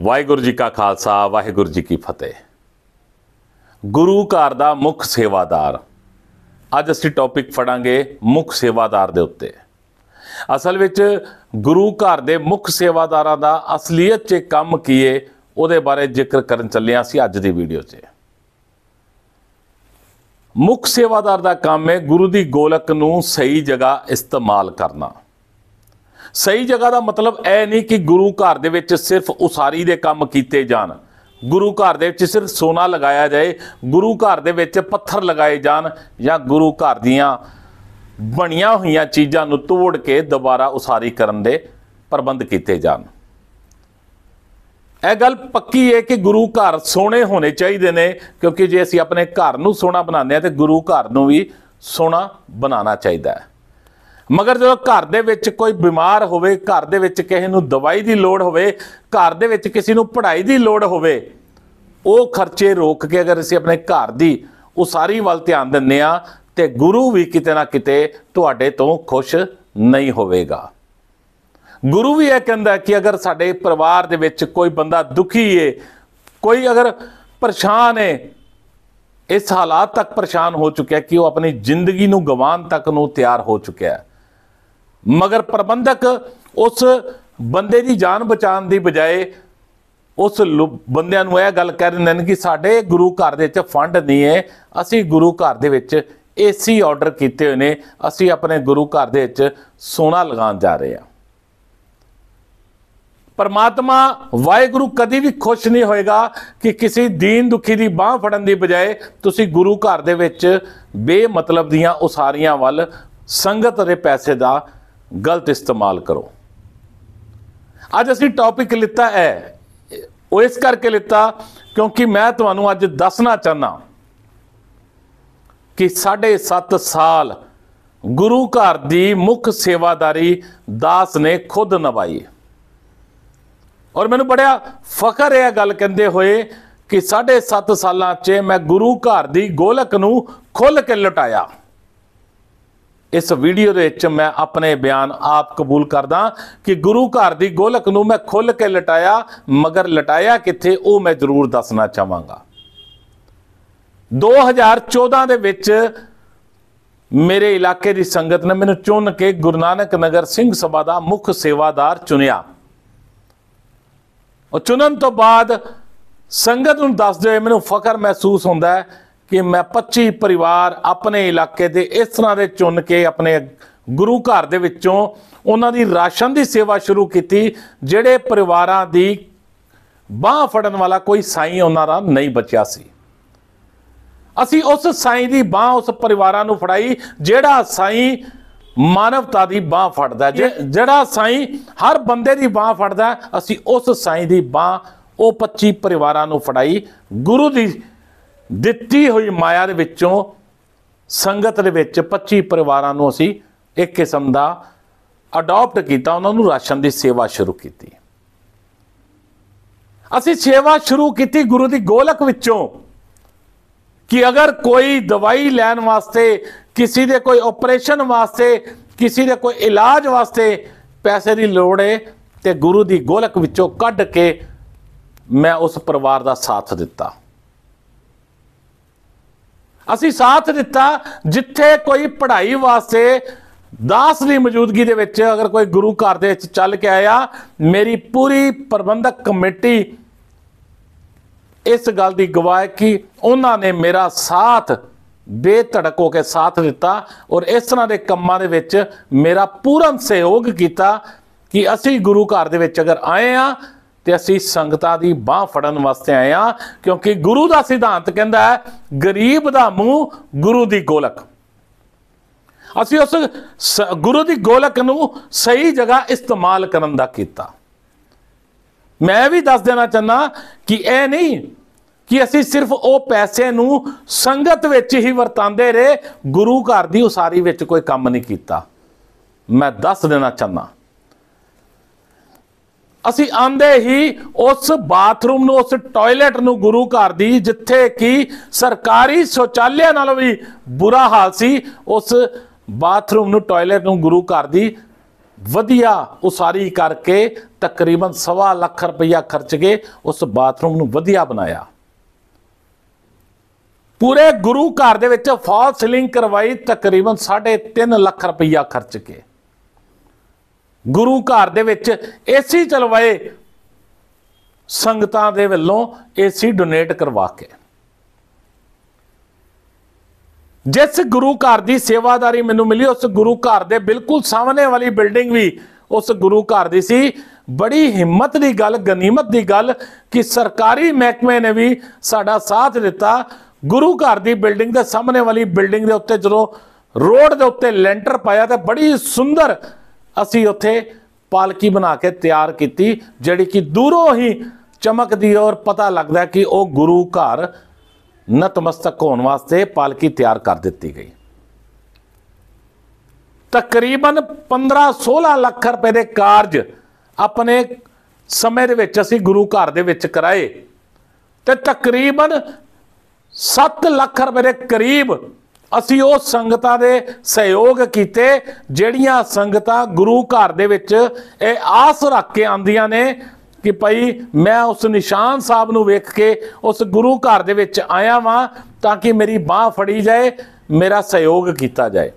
ਵਾਹਿਗੁਰੂ ਜੀ ਕਾ ਖਾਲਸਾ ਵਾਹਿਗੁਰੂ ਜੀ ਕੀ ਫਤਿਹ ਗੁਰੂ ਘਰ ਦਾ ਮੁੱਖ ਸੇਵਾਦਾਰ ਅੱਜ ਅਸੀਂ ਟੌਪਿਕ ਫੜਾਂਗੇ ਮੁੱਖ ਸੇਵਾਦਾਰ ਦੇ ਉੱਤੇ ਅਸਲ ਵਿੱਚ ਗੁਰੂ ਘਰ ਦੇ ਮੁੱਖ ਸੇਵਾਦਾਰਾਂ ਦਾ ਅਸਲੀਅਤ 'ਚ ਕੰਮ ਕੀਏ ਉਹਦੇ ਬਾਰੇ ਜ਼ਿਕਰ ਕਰਨ ਚੱਲੇ ਆ ਅਸੀਂ ਅੱਜ ਦੀ ਵੀਡੀਓ 'ਚ ਮੁੱਖ ਸੇਵਾਦਾਰ ਦਾ ਕੰਮ ਹੈ ਗੁਰੂ ਦੀ ਗੋਲਕ ਨੂੰ ਸਹੀ ਜਗ੍ਹਾ ਇਸਤੇਮਾਲ ਕਰਨਾ ਸਹੀ ਜਗ੍ਹਾ ਦਾ ਮਤਲਬ ਇਹ ਨਹੀਂ ਕਿ ਗੁਰੂ ਘਰ ਦੇ ਵਿੱਚ ਸਿਰਫ ਉਸਾਰੀ ਦੇ ਕੰਮ ਕੀਤੇ ਜਾਣ ਗੁਰੂ ਘਰ ਦੇ ਵਿੱਚ ਸਿਰਫ ਸੋਨਾ ਲਗਾਇਆ ਜਾਏ ਗੁਰੂ ਘਰ ਦੇ ਵਿੱਚ ਪੱਥਰ ਲਗਾਏ ਜਾਣ ਜਾਂ ਗੁਰੂ ਘਰ ਦੀਆਂ ਬਣੀਆਂ ਹੋਈਆਂ ਚੀਜ਼ਾਂ ਨੂੰ ਤੋੜ ਕੇ ਦੁਬਾਰਾ ਉਸਾਰੀ ਕਰਨ ਦੇ ਪ੍ਰਬੰਧ ਕੀਤੇ ਜਾਣ ਇਹ ਗੱਲ ਪੱਕੀ ਹੈ ਕਿ ਗੁਰੂ ਘਰ ਸੋਹਣੇ ਹੋਣੇ ਚਾਹੀਦੇ ਨੇ ਕਿਉਂਕਿ ਜੇ ਅਸੀਂ ਆਪਣੇ ਘਰ ਨੂੰ ਸੋਹਣਾ ਬਣਾਉਂਦੇ ਆ ਤੇ ਗੁਰੂ ਘਰ ਨੂੰ ਵੀ ਸੋਹਣਾ ਬਣਾਉਣਾ ਚਾਹੀਦਾ ਹੈ ਮਗਰ ਜਦੋਂ ਘਰ ਦੇ ਵਿੱਚ ਕੋਈ ਬਿਮਾਰ ਹੋਵੇ ਘਰ ਦੇ ਵਿੱਚ ਕਿਸੇ ਨੂੰ ਦਵਾਈ ਦੀ ਲੋੜ ਹੋਵੇ ਘਰ ਦੇ ਵਿੱਚ ਕਿਸੇ ਨੂੰ ਪੜ੍ਹਾਈ ਦੀ ਲੋੜ ਹੋਵੇ ਉਹ ਖਰਚੇ ਰੋਕ ਕੇ ਅਗਰ ਅਸੀਂ ਆਪਣੇ ਘਰ ਦੀ ਉਸਾਰੀ ਵੱਲ ਧਿਆਨ ਦਿੰਨੇ ਆ ਤੇ ਗੁਰੂ ਵੀ ਕਿਤੇ ਨਾ ਕਿਤੇ ਤੁਹਾਡੇ ਤੋਂ ਖੁਸ਼ ਨਹੀਂ ਹੋਵੇਗਾ ਗੁਰੂ ਵੀ ਇਹ ਕਹਿੰਦਾ ਕਿ ਅਗਰ ਸਾਡੇ ਪਰਿਵਾਰ ਦੇ ਵਿੱਚ ਕੋਈ ਬੰਦਾ ਦੁਖੀ ਏ ਕੋਈ ਅਗਰ ਪਰੇਸ਼ਾਨ ਏ ਇਸ ਹਾਲਾਤ ਤੱਕ ਪਰੇਸ਼ਾਨ ਹੋ ਚੁੱਕਿਆ ਕਿ ਉਹ ਆਪਣੀ ਜ਼ਿੰਦਗੀ ਨੂੰ ਗਵਾਨ ਤੱਕ ਨੂੰ ਤਿਆਰ ਹੋ ਚੁੱਕਿਆ ਹੈ ਮਗਰ ਪ੍ਰਬੰਧਕ ਉਸ ਬੰਦੇ ਦੀ ਜਾਨ ਬਚਾਉਣ ਦੀ ਬਜਾਏ ਉਸ ਬੰਦਿਆਂ ਨੂੰ ਇਹ ਗੱਲ ਕਹਿ ਦਿੰਦੇ ਨੇ ਕਿ ਸਾਡੇ ਗੁਰੂ ਘਰ ਦੇ ਵਿੱਚ ਫੰਡ ਨਹੀਂ ਹੈ ਅਸੀਂ ਗੁਰੂ ਘਰ ਦੇ ਵਿੱਚ ਏਸੀ ਆਰਡਰ ਕੀਤੇ ਹੋਏ ਨੇ ਅਸੀਂ ਆਪਣੇ ਗੁਰੂ ਘਰ ਦੇ ਵਿੱਚ ਸੋਨਾ ਲਗਾਉਣ ਜਾ ਰਹੇ ਆ ਪਰਮਾਤਮਾ ਵਾਹਿਗੁਰੂ ਕਦੀ ਵੀ ਖੁਸ਼ ਨਹੀਂ ਹੋਏਗਾ ਕਿ ਕਿਸੇ ਦੀਨ ਦੁਖੀ ਦੀ ਬਾਹ ਫੜਨ ਦੀ ਬਜਾਏ ਤੁਸੀਂ ਗੁਰੂ ਘਰ ਦੇ ਵਿੱਚ ਬੇਮਤਲਬ ਦੀਆਂ ਉਸਾਰੀਆਂ ਵੱਲ ਸੰਗਤ ਦੇ ਪੈਸੇ ਦਾ ਗਲਤ ਇਸਤੇਮਾਲ ਕਰੋ ਅੱਜ ਅਸੀਂ ਟੌਪਿਕ ਲਿੱਤਾ ਹੈ ਉਹ ਇਸ ਕਰਕੇ ਲਿੱਤਾ ਕਿਉਂਕਿ ਮੈਂ ਤੁਹਾਨੂੰ ਅੱਜ ਦੱਸਣਾ ਚਾਹਨਾ ਕਿ 7.5 ਸਾਲ ਗੁਰੂ ਘਰ ਦੀ ਮੁੱਖ ਸੇਵਾਦਾਰੀ ਦਾਸ ਨੇ ਖੁਦ ਨਿਭਾਈ ਔਰ ਮੈਨੂੰ ਬੜਿਆ ਫਖਰ ਹੈ ਗੱਲ ਕਹਿੰਦੇ ਹੋਏ ਕਿ 7.5 ਸਾਲਾਂ 'ਚ ਮੈਂ ਗੁਰੂ ਘਰ ਦੀ ਗੋਲਕ ਨੂੰ ਖੁੱਲ ਕੇ ਲਟਾਇਆ ਇਸ ਵੀਡੀਓ ਦੇ ਵਿੱਚ ਮੈਂ ਆਪਣੇ ਬਿਆਨ ਆਪ ਕਬੂਲ ਕਰਦਾ ਕਿ ਗੁਰੂ ਘਰ ਦੀ ਗੋਲਕ ਨੂੰ ਮੈਂ ਖੁੱਲ ਕੇ ਲਟਾਇਆ ਮਗਰ ਲਟਾਇਆ ਕਿੱਥੇ ਉਹ ਮੈਂ ਜ਼ਰੂਰ ਦੱਸਣਾ ਚਾਹਾਂਗਾ 2014 ਦੇ ਵਿੱਚ ਮੇਰੇ ਇਲਾਕੇ ਦੀ ਸੰਗਤ ਨੇ ਮੈਨੂੰ ਚੁਣ ਕੇ ਗੁਰੂ ਨਾਨਕ ਨਗਰ ਸਿੰਘ ਸਭਾ ਦਾ ਮੁੱਖ ਸੇਵਾਦਾਰ ਚੁਣਿਆ ਉਹ ਚੁਣਨ ਤੋਂ ਬਾਅਦ ਸੰਗਤ ਨੂੰ ਦੱਸਦੇ ਹੋਏ ਮੈਨੂੰ ਫਖਰ ਮਹਿਸੂਸ ਹੁੰਦਾ ਹੈ ਕਿ ਮੈਂ 25 ਪਰਿਵਾਰ ਆਪਣੇ ਇਲਾਕੇ ਦੇ ਇਸ ਤਰ੍ਹਾਂ ਦੇ ਚੁਣ ਕੇ ਆਪਣੇ ਗੁਰੂ ਘਰ ਦੇ ਵਿੱਚੋਂ ਉਹਨਾਂ ਦੀ ਰਾਸ਼ਨ ਦੀ ਸੇਵਾ ਸ਼ੁਰੂ ਕੀਤੀ ਜਿਹੜੇ ਪਰਿਵਾਰਾਂ ਦੀ ਬਾਹ ਫੜਨ ਵਾਲਾ ਕੋਈ ਸਾਈ ਉਹਨਾਂ ਦਾ ਨਹੀਂ ਬਚਿਆ ਸੀ ਅਸੀਂ ਉਸ ਸਾਈ ਦੀ ਬਾਹ ਉਸ ਪਰਿਵਾਰਾਂ ਨੂੰ ਫੜਾਈ ਜਿਹੜਾ ਸਾਈ ਮਾਨਵਤਾ ਦੀ ਬਾਹ ਫੜਦਾ ਜਿਹੜਾ ਸਾਈ ਹਰ ਬੰਦੇ ਦੀ ਬਾਹ ਫੜਦਾ ਅਸੀਂ ਉਸ ਸਾਈ ਦੀ ਬਾਹ ਉਹ 25 ਪਰਿਵਾਰਾਂ ਨੂੰ ਫੜਾਈ ਗੁਰੂ ਦੀ ਦਿੱਤੀ ਹੋਈ ਮਾਇਆ ਦੇ ਵਿੱਚੋਂ ਸੰਗਤ ਦੇ ਵਿੱਚ 25 ਪਰਿਵਾਰਾਂ ਨੂੰ ਅਸੀਂ ਇੱਕ ਕਿਸਮ ਦਾ ਅਡਾਪਟ ਕੀਤਾ ਉਹਨਾਂ ਨੂੰ ਰਾਸ਼ਨ ਦੀ ਸੇਵਾ ਸ਼ੁਰੂ ਕੀਤੀ ਅਸੀਂ ਸੇਵਾ ਸ਼ੁਰੂ ਕੀਤੀ ਗੁਰੂ ਦੀ ਗੋਲਕ ਵਿੱਚੋਂ ਕਿ ਅਗਰ ਕੋਈ ਦਵਾਈ ਲੈਣ ਵਾਸਤੇ ਕਿਸੇ ਦੇ ਕੋਈ ਆਪਰੇਸ਼ਨ ਵਾਸਤੇ ਕਿਸੇ ਦੇ ਕੋਈ ਇਲਾਜ ਵਾਸਤੇ ਪੈਸੇ ਦੀ ਲੋੜ ਹੈ ਤੇ ਗੁਰੂ ਦੀ ਗੋਲਕ ਵਿੱਚੋਂ ਕੱਢ ਕੇ ਮੈਂ ਉਸ ਪਰਿਵਾਰ ਦਾ ਸਾਥ ਦਿੱਤਾ ਅਸੀਂ ਸਾਥ ਦਿੱਤਾ ਜਿੱਥੇ ਕੋਈ ਪੜ੍ਹਾਈ ਵਾਸਤੇ ਦਾਸ ਦੀ ਮੌਜੂਦਗੀ ਦੇ ਵਿੱਚ ਅਗਰ ਕੋਈ ਗੁਰੂ ਘਰ ਦੇ ਵਿੱਚ ਚੱਲ ਕੇ ਆਇਆ ਮੇਰੀ ਪੂਰੀ ਪ੍ਰਬੰਧਕ ਕਮੇਟੀ ਇਸ ਗੱਲ ਦੀ ਗਵਾਹ ਕਿ ਉਹਨਾਂ ਨੇ ਮੇਰਾ ਸਾਥ ਬੇਧੜਕ ਹੋ ਕੇ ਸਾਥ ਦਿੱਤਾ ਔਰ ਇਸ ਤਰ੍ਹਾਂ ਦੇ ਕੰਮਾਂ ਦੇ ਵਿੱਚ ਮੇਰਾ ਪੂਰਨ ਸਹਿਯੋਗ ਕੀਤਾ ਕਿ ਅਸੀਂ ਗੁਰੂ ਘਰ ਦੇ ਵਿੱਚ ਅਗਰ ਆਏ ਆ ਤੇ ਅਸੀਂ ਸੰਗਤਾਂ ਦੀ ਬਾਹ ਫੜਨ ਵਾਸਤੇ ਆਏ ਆ ਕਿਉਂਕਿ ਗੁਰੂ ਦਾ ਸਿਧਾਂਤ ਕਹਿੰਦਾ ਹੈ ਗਰੀਬ ਦਾ ਮੂੰਹ ਗੁਰੂ ਦੀ ਗੋਲਕ ਅਸੀਂ ਉਸ ਗੁਰੂ ਦੀ ਗੋਲਕ ਨੂੰ ਸਹੀ ਜਗ੍ਹਾ ਇਸਤੇਮਾਲ ਕਰਨ ਦਾ ਕੀਤਾ ਮੈਂ ਵੀ ਦੱਸ ਦੇਣਾ ਚਾਹਨਾ ਕਿ ਇਹ ਨਹੀਂ ਕਿ ਅਸੀਂ ਸਿਰਫ ਉਹ ਪੈਸੇ ਨੂੰ ਸੰਗਤ ਵਿੱਚ ਹੀ ਵਰਤਾਂਦੇ ਰਹੇ ਗੁਰੂ ਘਰ ਦੀ ਉਸਾਰੀ ਵਿੱਚ ਕੋਈ ਕੰਮ ਨਹੀਂ ਕੀਤਾ ਮੈਂ ਦੱਸ ਦੇਣਾ ਚਾਹਨਾ ਅਸੀਂ ਆਂਦੇ ਹੀ ਉਸ ਬਾਥਰੂਮ ਨੂੰ ਉਸ ਟਾਇਲਟ ਨੂੰ ਗੁਰੂ ਘਰ ਦੀ ਜਿੱਥੇ ਕਿ ਸਰਕਾਰੀ ਸ਼ੌਚਾਲਿਆਂ ਨਾਲੋਂ ਵੀ ਬੁਰਾ ਹਾਲ ਸੀ ਉਸ ਬਾਥਰੂਮ ਨੂੰ ਟਾਇਲਟ ਨੂੰ ਗੁਰੂ ਘਰ ਦੀ ਵਧੀਆ ਉਸਾਰੀ ਕਰਕੇ ਤਕਰੀਬਨ 1.5 ਲੱਖ ਰੁਪਇਆ ਖਰਚ ਕੇ ਉਸ ਬਾਥਰੂਮ ਨੂੰ ਵਧੀਆ ਬਣਾਇਆ ਪੂਰੇ ਗੁਰੂ ਘਰ ਦੇ ਵਿੱਚ ਫਾਲ ਸੀਲਿੰਗ ਕਰਵਾਈ ਤਕਰੀਬਨ 3.5 ਲੱਖ ਰੁਪਇਆ ਖਰਚ ਕੇ ਗੁਰੂ ਘਰ ਦੇ ਵਿੱਚ ਏਸੀ ਚਲਵਾਏ ਸੰਗਤਾਂ ਦੇ ਵੱਲੋਂ ਏਸੀ ਡੋਨੇਟ ਕਰਵਾ ਕੇ ਜਿਸ ਗੁਰੂ ਘਰ ਦੀ ਸੇਵਾਦਾਰੀ ਮੈਨੂੰ ਮਿਲੀ ਉਸ ਗੁਰੂ ਘਰ ਦੇ ਬਿਲਕੁਲ ਸਾਹਮਣੇ ਵਾਲੀ ਬਿਲਡਿੰਗ ਵੀ ਉਸ ਗੁਰੂ ਘਰ ਦੀ ਸੀ ਬੜੀ ਹਿੰਮਤ ਦੀ ਗੱਲ ਗਨੀਮਤ ਦੀ ਗੱਲ ਕਿ ਸਰਕਾਰੀ ਮਹਿਕਮੇ ਨੇ ਵੀ ਸਾਡਾ ਸਾਥ ਦਿੱਤਾ ਗੁਰੂ ਘਰ ਦੀ ਬਿਲਡਿੰਗ ਦੇ ਸਾਹਮਣੇ ਵਾਲੀ ਬਿਲਡਿੰਗ ਦੇ ਉੱਤੇ ਜਦੋਂ ਰੋਡ ਦੇ ਉੱਤੇ ਲੈਂਟਰ ਪਾਇਆ ਤਾਂ ਬੜੀ ਸੁੰਦਰ ਅਸੀਂ ਉੱਥੇ ਪਾਲਕੀ ਬਣਾ ਕੇ ਤਿਆਰ ਕੀਤੀ ਜਿਹੜੀ ਕਿ ਦੂਰੋਂ ਹੀ ਚਮਕਦੀ ਔਰ ਪਤਾ ਲੱਗਦਾ ਕਿ ਉਹ ਗੁਰੂ ਘਰ ਨਤਮਸਤਕ ਹੋਣ ਵਾਸਤੇ ਪਾਲਕੀ ਤਿਆਰ ਕਰ ਦਿੱਤੀ ਗਈ ਤਕਰੀਬਨ 15-16 ਲੱਖ ਰੁਪਏ ਦੇ ਕਾਰਜ ਆਪਣੇ ਸਮੇਂ ਦੇ ਵਿੱਚ ਅਸੀਂ ਗੁਰੂ ਘਰ ਦੇ ਵਿੱਚ ਕਰਾਏ ਤੇ ਤਕਰੀਬਨ 7 ਲੱਖ ਰੁਪਏ ਦੇ ਕਰੀਬ ਅਸੀਂ ਉਹ ਸੰਗਤਾਂ ਦੇ ਸਹਿਯੋਗ ਕੀਤੇ ਜਿਹੜੀਆਂ ਸੰਗਤਾਂ ਗੁਰੂ ਘਰ ਦੇ ਵਿੱਚ ਇਹ ਆਸ ਰੱਖ ਕੇ ਆਂਦੀਆਂ ਨੇ ਕਿ ਭਾਈ ਮੈਂ ਉਸ ਨਿਸ਼ਾਨ ਸਾਹਿਬ ਨੂੰ ਵੇਖ ਕੇ ਉਸ ਗੁਰੂ ਘਰ ਦੇ ਵਿੱਚ ਆਇਆ ਵਾਂ ਤਾਂ ਕਿ ਮੇਰੀ ਬਾਹ ਫੜੀ ਜਾਏ ਮੇਰਾ ਸਹਿਯੋਗ ਕੀਤਾ ਜਾਏ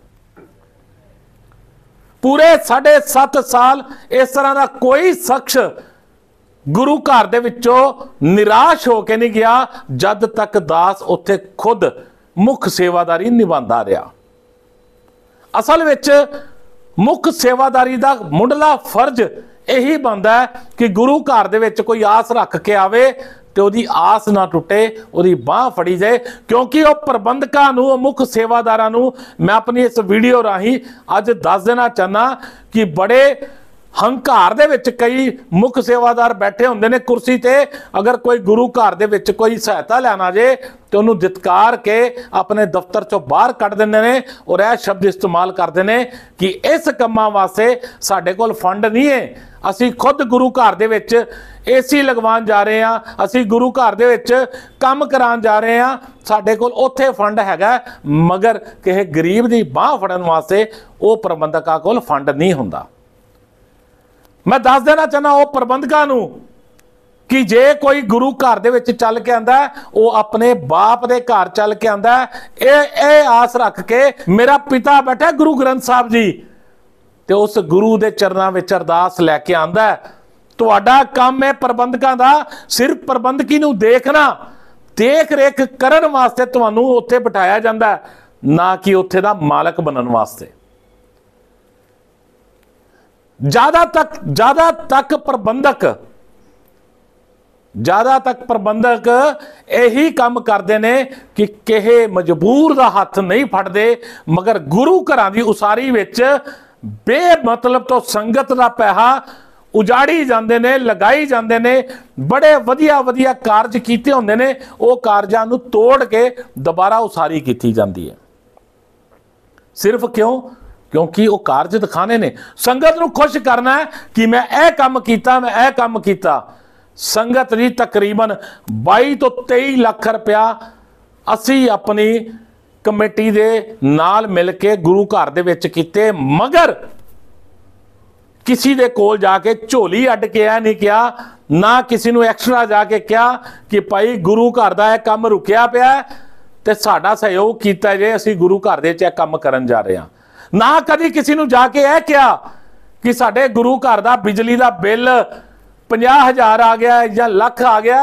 ਪੂਰੇ 7.5 ਸਾਲ ਇਸ ਤਰ੍ਹਾਂ ਦਾ ਕੋਈ ਸ਼ਖਸ ਗੁਰੂ ਘਰ ਦੇ ਵਿੱਚੋਂ ਨਿਰਾਸ਼ ਹੋ ਕੇ ਨਹੀਂ ਗਿਆ ਜਦ ਤੱਕ ਦਾਸ ਉੱਥੇ ਖੁਦ ਮੁੱਖ ਸੇਵਾਦਾਰੀ ਨਿਭਾਉਂਦਾ ਰਿਹਾ ਅਸਲ ਵਿੱਚ ਮੁੱਖ ਸੇਵਾਦਾਰੀ ਦਾ ਮੁੱਢਲਾ ਫਰਜ਼ ਇਹੀ ਬੰਦਾ ਕਿ ਗੁਰੂ ਘਰ ਦੇ ਵਿੱਚ ਕੋਈ ਆਸ ਰੱਖ ਕੇ ਆਵੇ ਤੇ ਉਹਦੀ ਆਸ ਨਾ ਟੁੱਟੇ ਉਹਦੀ ਬਾਹ ਫੜੀ ਜਾਏ ਕਿਉਂਕਿ ਉਹ ਪ੍ਰਬੰਧਕਾਂ ਨੂੰ ਉਹ ਮੁੱਖ ਸੇਵਾਦਾਰਾਂ ਨੂੰ ਮੈਂ ਆਪਣੀ ਇਸ ਵੀਡੀਓ ਰਾਹੀਂ ਅੱਜ ਦੱਸ ਦੇਣਾ ਚਾਹਨਾ ਕਿ ਬੜੇ ਹੰਕਾਰ ਦੇ ਵਿੱਚ ਕਈ ਮੁੱਖ ਸੇਵਾਦਾਰ ਬੈਠੇ ਹੁੰਦੇ ਨੇ ਕੁਰਸੀ ਤੇ ਅਗਰ ਕੋਈ ਗੁਰੂ ਘਰ ਦੇ ਵਿੱਚ ਕੋਈ ਸਹਾਇਤਾ ਲੈਣਾ ਜੇ ਤੇ ਉਹਨੂੰ ਦਿੱਤਕਾਰ ਕੇ ਆਪਣੇ ਦਫ਼ਤਰ ਚੋਂ ਬਾਹਰ ਕੱਢ ਦਿੰਦੇ ਨੇ ਔਰ ਇਹ ਸ਼ਬਦ ਇਸਤੇਮਾਲ ਕਰਦੇ ਨੇ ਕਿ ਇਸ ਕੰਮਾਂ ਵਾਸਤੇ ਸਾਡੇ ਕੋਲ ਫੰਡ ਨਹੀਂ ਹੈ ਅਸੀਂ ਖੁਦ ਗੁਰੂ ਘਰ ਦੇ ਵਿੱਚ ਏਸੀ ਲਗਵਾਉਣ ਜਾ ਰਹੇ ਆ ਅਸੀਂ ਗੁਰੂ ਘਰ ਦੇ ਵਿੱਚ ਕੰਮ ਕਰਾਉਣ ਜਾ ਰਹੇ ਆ ਸਾਡੇ ਕੋਲ ਉੱਥੇ ਫੰਡ ਹੈਗਾ ਮਗਰ ਕਿਸੇ ਗਰੀਬ ਦੀ ਬਾਹ ਫੜਨ ਵਾਸਤੇ ਉਹ ਪ੍ਰਬੰਧਕਾਂ ਕੋਲ ਫੰਡ ਨਹੀਂ ਹੁੰਦਾ ਮੈਂ ਦੱਸ ਦੇਣਾ ਚਾਹਨਾ ਉਹ ਪ੍ਰਬੰਧਕਾਂ ਨੂੰ ਕਿ ਜੇ ਕੋਈ ਗੁਰੂ ਘਰ ਦੇ ਵਿੱਚ ਚੱਲ ਕੇ ਆਂਦਾ ਉਹ ਆਪਣੇ ਬਾਪ ਦੇ ਘਰ ਚੱਲ ਕੇ ਆਂਦਾ ਇਹ ਇਹ ਆਸ ਰੱਖ ਕੇ ਮੇਰਾ ਪਿਤਾ ਬੈਠਾ ਗੁਰੂ ਗ੍ਰੰਥ ਸਾਹਿਬ ਜੀ ਤੇ ਉਸ ਗੁਰੂ ਦੇ ਚਰਨਾਂ ਵਿੱਚ ਅਰਦਾਸ ਲੈ ਕੇ ਆਂਦਾ ਤੁਹਾਡਾ ਕੰਮ ਹੈ ਪ੍ਰਬੰਧਕਾਂ ਦਾ ਸਿਰਫ ਪ੍ਰਬੰਧਕੀ ਨੂੰ ਦੇਖਣਾ ਦੇਖ ਰੇਖ ਕਰਨ ਵਾਸਤੇ ਤੁਹਾਨੂੰ ਉੱਥੇ ਬਿਠਾਇਆ ਜਾਂਦਾ ਨਾ ਕਿ ਉੱਥੇ ਦਾ ਮਾਲਕ ਬਣਨ ਵਾਸਤੇ ਜ਼ਿਆਦਾ ਤੱਕ ਜ਼ਿਆਦਾ ਤੱਕ ਪ੍ਰਬੰਧਕ ਜ਼ਿਆਦਾ ਤੱਕ ਪ੍ਰਬੰਧਕ ਇਹੀ ਕੰਮ ਕਰਦੇ ਨੇ ਕਿ ਕਿਹੇ ਮਜਬੂਰ ਦਾ ਹੱਥ ਨਹੀਂ ਫੜਦੇ ਮਗਰ ਗੁਰੂ ਘਰਾਂ ਦੀ ਉਸਾਰੀ ਵਿੱਚ ਬੇਮਤਲਬ ਤੋਂ ਸੰਗਤ ਦਾ ਪੈਸਾ ਉਜਾੜੀ ਜਾਂਦੇ ਨੇ ਲਗਾਈ ਜਾਂਦੇ ਨੇ ਬੜੇ ਵਧੀਆ ਵਧੀਆ ਕਾਰਜ ਕੀਤੇ ਹੁੰਦੇ ਨੇ ਉਹ ਕਾਰਜਾਂ ਨੂੰ ਤੋੜ ਕੇ ਦੁਬਾਰਾ ਉਸਾਰੀ ਕੀਤੀ ਜਾਂਦੀ ਹੈ ਸਿਰਫ ਕਿਉਂ ਕਿਉਂਕਿ ਉਹ ਕਾਰਜ ਦਿਖਾਣੇ ਨੇ ਸੰਗਤ ਨੂੰ ਖੁਸ਼ ਕਰਨਾ ਕਿ ਮੈਂ ਇਹ ਕੰਮ ਕੀਤਾ ਮੈਂ ਇਹ ਕੰਮ ਕੀਤਾ ਸੰਗਤ ਜੀ ਤਕਰੀਬਨ 22 ਤੋਂ 23 ਲੱਖ ਰੁਪਇਆ ਅਸੀਂ ਆਪਣੀ ਕਮੇਟੀ ਦੇ ਨਾਲ ਮਿਲ ਕੇ ਗੁਰੂ ਘਰ ਦੇ ਵਿੱਚ ਕੀਤੇ ਮਗਰ ਕਿਸੇ ਦੇ ਕੋਲ ਜਾ ਕੇ ਝੋਲੀ ਅੱਡ ਕੇ ਆ ਨਹੀਂ ਕਿਹਾ ਨਾ ਕਿਸੇ ਨੂੰ ਐਕਸਟਰਾ ਜਾ ਕੇ ਕਿਹਾ ਕਿ ਭਾਈ ਗੁਰੂ ਘਰ ਦਾ ਇਹ ਕੰਮ ਰੁਕਿਆ ਪਿਆ ਤੇ ਸਾਡਾ ਸਹਿਯੋਗ ਕੀਤਾ ਜੇ ਅਸੀਂ ਗੁਰੂ ਘਰ ਦੇ ਚ ਇਹ ਕੰਮ ਕਰਨ ਜਾ ਰਹੇ ਹਾਂ ਨਾ ਕਦੀ ਕਿਸੇ ਨੂੰ ਜਾ ਕੇ ਇਹ ਕਿਹਾ ਕਿ ਸਾਡੇ ਗੁਰੂ ਘਰ ਦਾ ਬਿਜਲੀ ਦਾ ਬਿੱਲ 50000 ਆ ਗਿਆ ਜਾਂ ਲੱਖ ਆ ਗਿਆ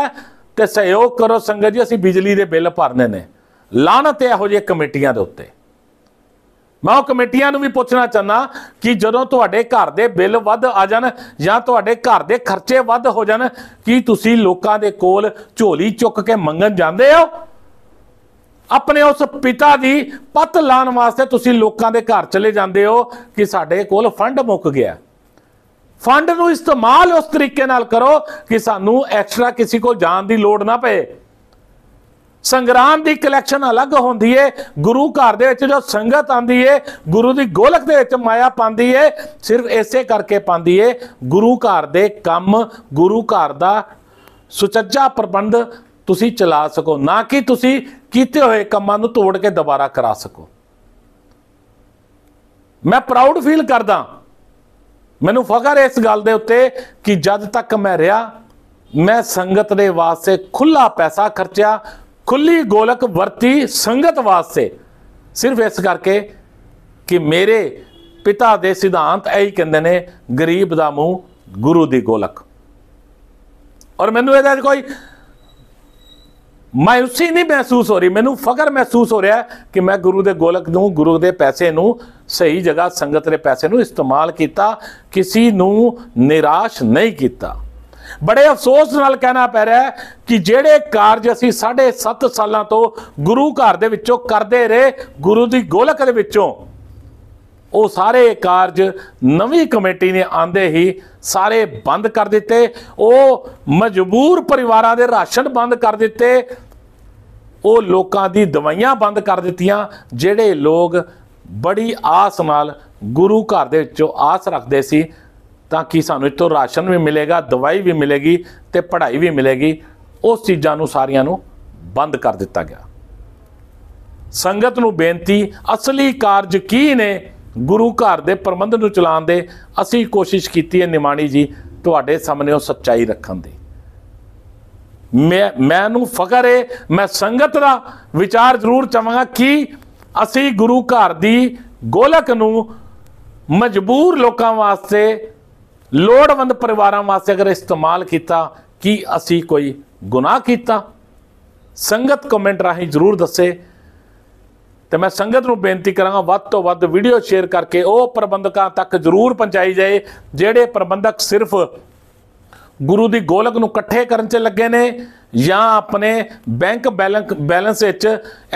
ਤੇ ਸਹਿਯੋਗ ਕਰੋ ਸੰਗਤ ਜੀ ਅਸੀਂ ਬਿਜਲੀ ਦੇ ਬਿੱਲ ਭਰਨੇ ਨੇ ਲਾਹਨਤ ਇਹੋ ਜਿਹੇ ਕਮੇਟੀਆਂ ਦੇ ਉੱਤੇ ਮੈਂ ਉਹ ਕਮੇਟੀਆਂ ਨੂੰ ਵੀ ਪੁੱਛਣਾ ਚਾਹਨਾ ਕਿ ਜਦੋਂ ਤੁਹਾਡੇ ਘਰ ਦੇ ਬਿੱਲ ਵੱਧ ਆ ਜਾਣ ਜਾਂ ਤੁਹਾਡੇ ਘਰ ਦੇ ਖਰਚੇ ਵੱਧ ਹੋ ਜਾਣ ਕੀ ਤੁਸੀਂ ਲੋਕਾਂ ਦੇ ਕੋਲ ਝੋਲੀ ਚੁੱਕ ਕੇ ਮੰਗਣ ਜਾਂਦੇ ਹੋ ਆਪਣੇ ਉਸ ਪਿਤਾ ਦੀ ਪਤ ਲਾਣ ਵਾਸਤੇ ਤੁਸੀਂ ਲੋਕਾਂ ਦੇ ਘਰ ਚਲੇ ਜਾਂਦੇ ਹੋ ਕਿ ਸਾਡੇ ਕੋਲ ਫੰਡ ਮੁੱਕ ਗਿਆ ਫੰਡ ਨੂੰ ਇਸਤੇਮਾਲ ਉਸ ਤਰੀਕੇ ਨਾਲ ਕਰੋ ਕਿ ਸਾਨੂੰ ਐਕਸਟਰਾ ਕਿਸੇ ਕੋਲ ਜਾਣ ਦੀ ਲੋੜ ਨਾ ਪਏ ਸੰਗਰਾਮ ਦੀ ਕਲੈਕਸ਼ਨ ਅਲੱਗ ਹੁੰਦੀ ਏ ਗੁਰੂ ਘਰ ਦੇ ਵਿੱਚ ਜੋ ਸੰਗਤ ਆਂਦੀ ਏ ਗੁਰੂ ਦੀ ਗੋਲਕ ਦੇ ਵਿੱਚ ਮਾਇਆ ਪਾਉਂਦੀ ਏ ਸਿਰਫ ਇਸੇ ਕਰਕੇ ਪਾਉਂਦੀ ਏ ਗੁਰੂ ਘਰ ਦੇ ਕੰਮ ਗੁਰੂ ਘਰ ਦਾ ਸੁਚੱਜਾ ਪ੍ਰਬੰਧ ਤੁਸੀਂ ਚਲਾ ਸਕੋ ਨਾ ਕਿ ਤੁਸੀਂ ਕੀਤੇ ਹੋਏ ਕੰਮਾਂ ਨੂੰ ਤੋੜ ਕੇ ਦੁਬਾਰਾ ਕਰਾ ਸਕੋ ਮੈਂ ਪ੍ਰਾਊਡ ਫੀਲ ਕਰਦਾ ਮੈਨੂੰ ਫਖਰ ਇਸ ਗੱਲ ਦੇ ਉੱਤੇ ਕਿ ਜਦ ਤੱਕ ਮੈਂ ਰਿਹਾ ਮੈਂ ਸੰਗਤ ਦੇ ਵਾਸਤੇ ਖੁੱਲਾ ਪੈਸਾ ਖਰਚਿਆ ਖੁੱਲੀ ਗੋਲਕ ਵਰਤੀ ਸੰਗਤ ਵਾਸਤੇ ਸਿਰਫ ਇਸ ਕਰਕੇ ਕਿ ਮੇਰੇ ਪਿਤਾ ਦੇ ਸਿਧਾਂਤ ਐਹੀ ਕਹਿੰਦੇ ਨੇ ਗਰੀਬ ਦਾ ਮੂੰਹ ਗੁਰੂ ਦੀ ਗੋਲਕ ਔਰ ਮੈਨੂੰ ਇਹਦਾ ਕੋਈ ਮਾਇੂਸੀ ਨਹੀਂ ਮਹਿਸੂਸ ਹੋ ਰਹੀ ਮੈਨੂੰ ਫਕਰ ਮਹਿਸੂਸ ਹੋ ਰਿਹਾ ਕਿ ਮੈਂ ਗੁਰੂ ਦੇ ਗੋਲਕ ਨੂੰ ਗੁਰੂ ਦੇ ਪੈਸੇ ਨੂੰ ਸਹੀ ਜਗ੍ਹਾ ਸੰਗਤ ਦੇ ਪੈਸੇ ਨੂੰ ਇਸਤੇਮਾਲ ਕੀਤਾ ਕਿਸੇ ਨੂੰ ਨਿਰਾਸ਼ ਨਹੀਂ ਕੀਤਾ ਬੜੇ ਅਫਸੋਸ ਨਾਲ ਕਹਿਣਾ ਪੈ ਰਿਹਾ ਕਿ ਜਿਹੜੇ ਕਾਰਜ ਅਸੀਂ 7.5 ਸਾਲਾਂ ਤੋਂ ਗੁਰੂ ਘਰ ਦੇ ਵਿੱਚੋਂ ਕਰਦੇ ਰਹੇ ਗੁਰੂ ਦੀ ਗੋਲਕ ਦੇ ਵਿੱਚੋਂ ਉਹ ਸਾਰੇ ਕਾਰਜ ਨਵੀਂ ਕਮੇਟੀ ਨੇ ਆਂਦੇ ਹੀ ਸਾਰੇ ਬੰਦ ਕਰ ਦਿੱਤੇ ਉਹ ਮਜਬੂਰ ਪਰਿਵਾਰਾਂ ਦੇ ਰਾਸ਼ਨ ਬੰਦ ਕਰ ਦਿੱਤੇ ਉਹ ਲੋਕਾਂ ਦੀ ਦਵਾਈਆਂ ਬੰਦ ਕਰ ਦਿੱਤੀਆਂ ਜਿਹੜੇ ਲੋਕ ਬੜੀ ਆਸ ਨਾਲ ਗੁਰੂ ਘਰ ਦੇ ਵਿੱਚੋਂ ਆਸ ਰੱਖਦੇ ਸੀ ਤਾਂ ਕਿ ਸਾਨੂੰ ਇਤੋਂ ਰਾਸ਼ਨ ਵੀ ਮਿਲੇਗਾ ਦਵਾਈ ਵੀ ਮਿਲੇਗੀ ਤੇ ਪੜ੍ਹਾਈ ਵੀ ਮਿਲੇਗੀ ਉਸ ਚੀਜ਼ਾਂ ਨੂੰ ਸਾਰੀਆਂ ਨੂੰ ਬੰਦ ਕਰ ਦਿੱਤਾ ਗਿਆ ਸੰਗਤ ਨੂੰ ਬੇਨਤੀ ਅਸਲੀ ਕਾਰਜ ਕੀ ਨੇ ਗੁਰੂ ਘਰ ਦੇ ਪ੍ਰਬੰਧ ਨੂੰ ਚਲਾਉਣ ਦੇ ਅਸੀਂ ਕੋਸ਼ਿਸ਼ ਕੀਤੀ ਹੈ ਨਿਮਾਣੀ ਜੀ ਤੁਹਾਡੇ ਸਾਹਮਣੇ ਉਹ ਸੱਚਾਈ ਰੱਖਣ ਦੀ ਮੈਂ ਮੈਨੂੰ ਫਕਰ ਹੈ ਮੈਂ ਸੰਗਤ ਦਾ ਵਿਚਾਰ ਜ਼ਰੂਰ ਚਾਹਾਂਗਾ ਕਿ ਅਸੀਂ ਗੁਰੂ ਘਰ ਦੀ ਗੋਲਕ ਨੂੰ ਮਜਬੂਰ ਲੋਕਾਂ ਵਾਸਤੇ ਲੋੜਵੰਦ ਪਰਿਵਾਰਾਂ ਵਾਸਤੇ ਅਗਰ ਇਸਤੇਮਾਲ ਕੀਤਾ ਕਿ ਅਸੀਂ ਕੋਈ ਗੁਨਾਹ ਕੀਤਾ ਸੰਗਤ ਕਮੈਂਟ ਰਾਹੀਂ ਜ਼ਰੂਰ ਦੱਸੇ ਤੇ ਮੈਂ ਸੰਗਤ ਨੂੰ ਬੇਨਤੀ ਕਰਾਂਗਾ ਵੱਧ ਤੋਂ ਵੱਧ ਵੀਡੀਓ ਸ਼ੇਅਰ ਕਰਕੇ ਉਹ ਪ੍ਰਬੰਧਕਾਂ ਤੱਕ ਜ਼ਰੂਰ ਪਹੁੰਚਾਈ ਜਾਏ ਜਿਹੜੇ ਪ੍ਰਬੰਧਕ ਸਿਰਫ ਗੁਰੂ ਦੀ ਗੋਲਕ ਨੂੰ ਇਕੱਠੇ ਕਰਨ 'ਚ ਲੱਗੇ ਨੇ ਜਾਂ ਆਪਣੇ ਬੈਂਕ ਬੈਲੈਂਸ ਵਿੱਚ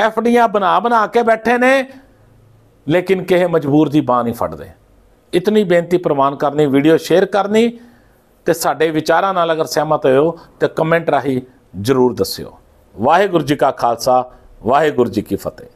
ਐਫਡੀਆਂ ਬਣਾ ਬਣਾ ਕੇ ਬੈਠੇ ਨੇ ਲੇਕਿਨ ਕਿਸੇ ਮਜਬੂਰ ਦੀ ਬਾਹ ਨਹੀਂ ਫੜਦੇ ਇਤਨੀ ਬੇਨਤੀ ਪ੍ਰਵਾਨ ਕਰਨੀ ਵੀਡੀਓ ਸ਼ੇਅਰ ਕਰਨੀ ਤੇ ਸਾਡੇ ਵਿਚਾਰਾਂ ਨਾਲ ਅਗਰ ਸਹਿਮਤ ਹੋਇਓ ਤੇ ਕਮੈਂਟ ਰਾਹੀਂ ਜ਼ਰੂਰ ਦੱਸਿਓ ਵਾਹਿਗੁਰੂ ਜੀ ਕਾ ਖਾਲਸਾ ਵਾਹਿਗੁਰੂ ਜੀ ਕੀ ਫਤਿਹ